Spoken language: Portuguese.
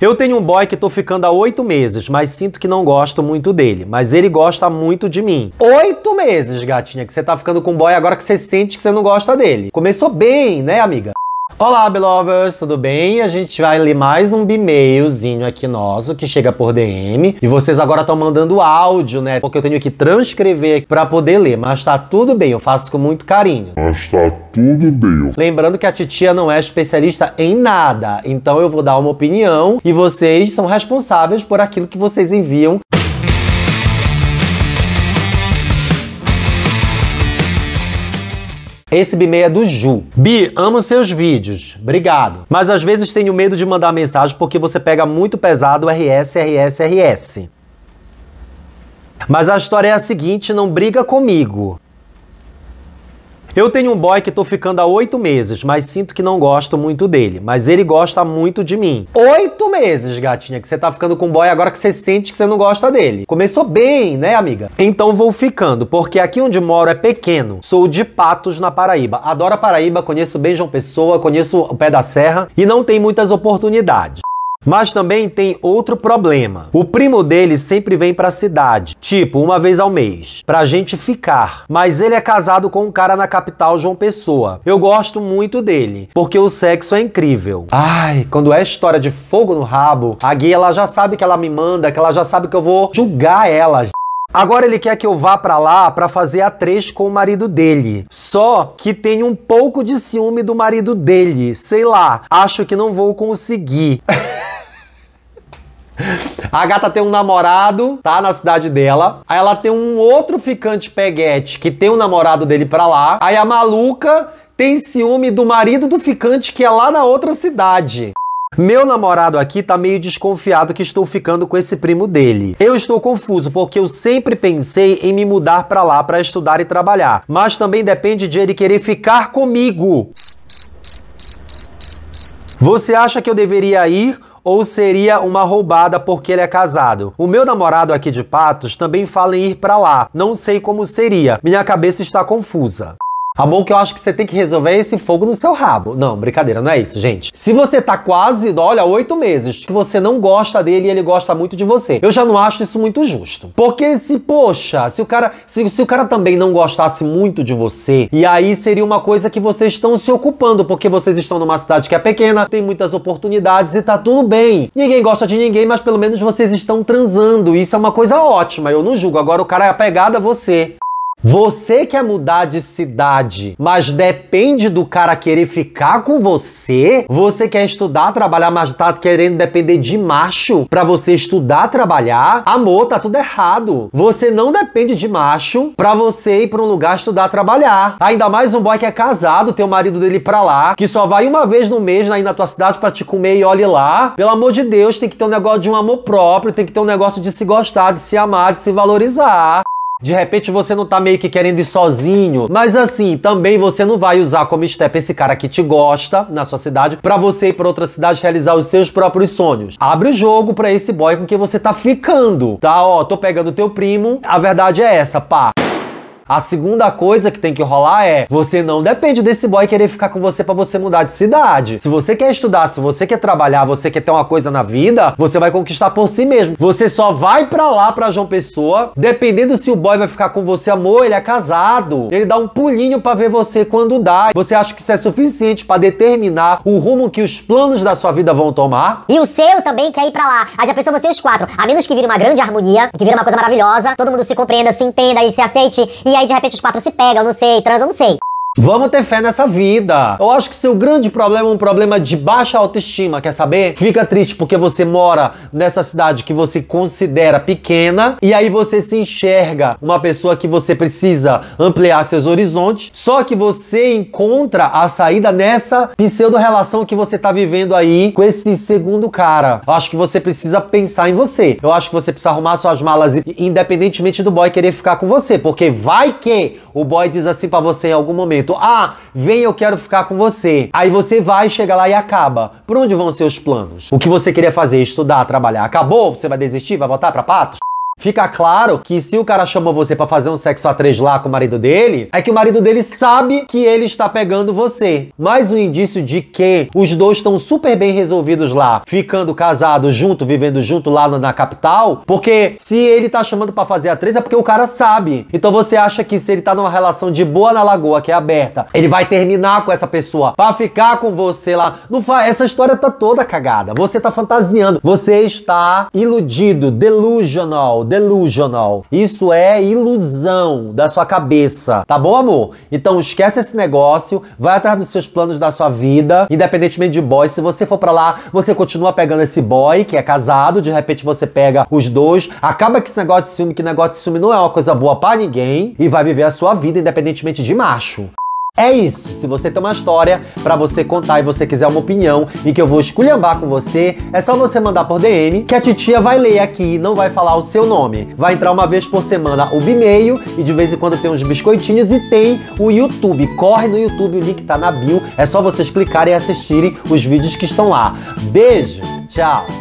Eu tenho um boy que tô ficando há oito meses, mas sinto que não gosto muito dele. Mas ele gosta muito de mim. Oito meses, gatinha, que você tá ficando com um boy agora que você sente que você não gosta dele. Começou bem, né, amiga? Olá, Belovers, tudo bem? A gente vai ler mais um e-mailzinho aqui nosso que chega por DM. E vocês agora estão mandando áudio, né? Porque eu tenho que transcrever para poder ler. Mas tá tudo bem, eu faço com muito carinho. Mas tá tudo bem. Lembrando que a titia não é especialista em nada. Então eu vou dar uma opinião e vocês são responsáveis por aquilo que vocês enviam. Esse Bimei é do Ju. Bi, amo seus vídeos. Obrigado. Mas às vezes tenho medo de mandar mensagem porque você pega muito pesado RS, RS, RS. Mas a história é a seguinte, não briga comigo. Eu tenho um boy que tô ficando há oito meses, mas sinto que não gosto muito dele. Mas ele gosta muito de mim. Oito meses, gatinha, que você tá ficando com um boy agora que você sente que você não gosta dele. Começou bem, né, amiga? Então vou ficando, porque aqui onde moro é pequeno. Sou de Patos, na Paraíba. Adoro a Paraíba, conheço bem João Pessoa, conheço o Pé da Serra e não tem muitas oportunidades. Mas também tem outro problema. O primo dele sempre vem para a cidade, tipo uma vez ao mês, pra gente ficar. Mas ele é casado com um cara na capital João Pessoa. Eu gosto muito dele, porque o sexo é incrível. Ai, quando é história de fogo no rabo, a Gui ela já sabe que ela me manda, que ela já sabe que eu vou julgar ela. Agora ele quer que eu vá para lá para fazer a três com o marido dele. Só que tem um pouco de ciúme do marido dele. Sei lá, acho que não vou conseguir. A gata tem um namorado, tá? Na cidade dela. Aí ela tem um outro ficante peguete que tem o um namorado dele pra lá. Aí a maluca tem ciúme do marido do ficante que é lá na outra cidade. Meu namorado aqui tá meio desconfiado que estou ficando com esse primo dele. Eu estou confuso porque eu sempre pensei em me mudar para lá para estudar e trabalhar, mas também depende de ele querer ficar comigo. Você acha que eu deveria ir ou seria uma roubada porque ele é casado. O meu namorado aqui de Patos também fala em ir para lá. Não sei como seria. Minha cabeça está confusa. Tá bom? que eu acho que você tem que resolver esse fogo no seu rabo. Não, brincadeira, não é isso, gente. Se você tá quase, olha, oito meses, que você não gosta dele e ele gosta muito de você. Eu já não acho isso muito justo. Porque se, poxa, se o cara, se, se o cara também não gostasse muito de você, e aí seria uma coisa que vocês estão se ocupando, porque vocês estão numa cidade que é pequena, tem muitas oportunidades e tá tudo bem. Ninguém gosta de ninguém, mas pelo menos vocês estão transando. Isso é uma coisa ótima, eu não julgo. Agora o cara é apegado a você. Você quer mudar de cidade, mas depende do cara querer ficar com você? Você quer estudar, trabalhar, mas tá querendo depender de macho para você estudar, trabalhar? Amor, tá tudo errado. Você não depende de macho para você ir para um lugar estudar, trabalhar. Ainda mais um boy que é casado, tem o marido dele pra lá, que só vai uma vez no mês aí na tua cidade para te comer e olhe lá. Pelo amor de Deus, tem que ter um negócio de um amor próprio, tem que ter um negócio de se gostar, de se amar, de se valorizar. De repente você não tá meio que querendo ir sozinho, mas assim, também você não vai usar como step esse cara que te gosta na sua cidade para você ir para outra cidade realizar os seus próprios sonhos. Abre o jogo para esse boy com quem você tá ficando, tá? Ó, tô pegando teu primo. A verdade é essa, pá. A segunda coisa que tem que rolar é: você não depende desse boy querer ficar com você para você mudar de cidade. Se você quer estudar, se você quer trabalhar, você quer ter uma coisa na vida, você vai conquistar por si mesmo. Você só vai para lá para João Pessoa, dependendo se o boy vai ficar com você, amor, ele é casado. Ele dá um pulinho para ver você quando dá. Você acha que isso é suficiente para determinar o rumo que os planos da sua vida vão tomar? E o seu também quer ir para lá. Aí já pensou vocês quatro, a menos que vire uma grande harmonia, que vire uma coisa maravilhosa, todo mundo se compreenda, se entenda e se aceite e aí de repente os quatro se pegam, não sei, transam, não sei. Vamos ter fé nessa vida. Eu acho que seu grande problema é um problema de baixa autoestima, quer saber? Fica triste porque você mora nessa cidade que você considera pequena e aí você se enxerga uma pessoa que você precisa ampliar seus horizontes. Só que você encontra a saída nessa pseudo-relação que você tá vivendo aí com esse segundo cara. Eu acho que você precisa pensar em você. Eu acho que você precisa arrumar suas malas independentemente do boy querer ficar com você, porque vai que o boy diz assim para você em algum momento ah, vem, eu quero ficar com você. Aí você vai, chega lá e acaba. Por onde vão seus planos? O que você queria fazer? Estudar, trabalhar? Acabou? Você vai desistir? Vai voltar para patos? Fica claro que se o cara chama você para fazer um sexo a três lá com o marido dele, é que o marido dele sabe que ele está pegando você. Mais um indício de que os dois estão super bem resolvidos lá, ficando casados junto, vivendo junto lá na capital, porque se ele tá chamando para fazer a três é porque o cara sabe. Então você acha que se ele tá numa relação de boa na lagoa, que é aberta, ele vai terminar com essa pessoa para ficar com você lá. Não faz, essa história tá toda cagada. Você tá fantasiando, você está iludido, delusional, delusional. Isso é ilusão da sua cabeça, tá bom, amor? Então esquece esse negócio, vai atrás dos seus planos da sua vida, independentemente de boy. Se você for para lá, você continua pegando esse boy que é casado, de repente você pega os dois, acaba com esse negócio de ciúme, que negócio de ciúme não é uma coisa boa para ninguém e vai viver a sua vida independentemente de macho. É isso. Se você tem uma história para você contar e você quiser uma opinião e que eu vou esculhambar com você, é só você mandar por DM que a titia vai ler aqui e não vai falar o seu nome. Vai entrar uma vez por semana o Bimeio e de vez em quando tem uns biscoitinhos e tem o YouTube. Corre no YouTube, o link tá na bio. É só vocês clicarem e assistirem os vídeos que estão lá. Beijo, tchau!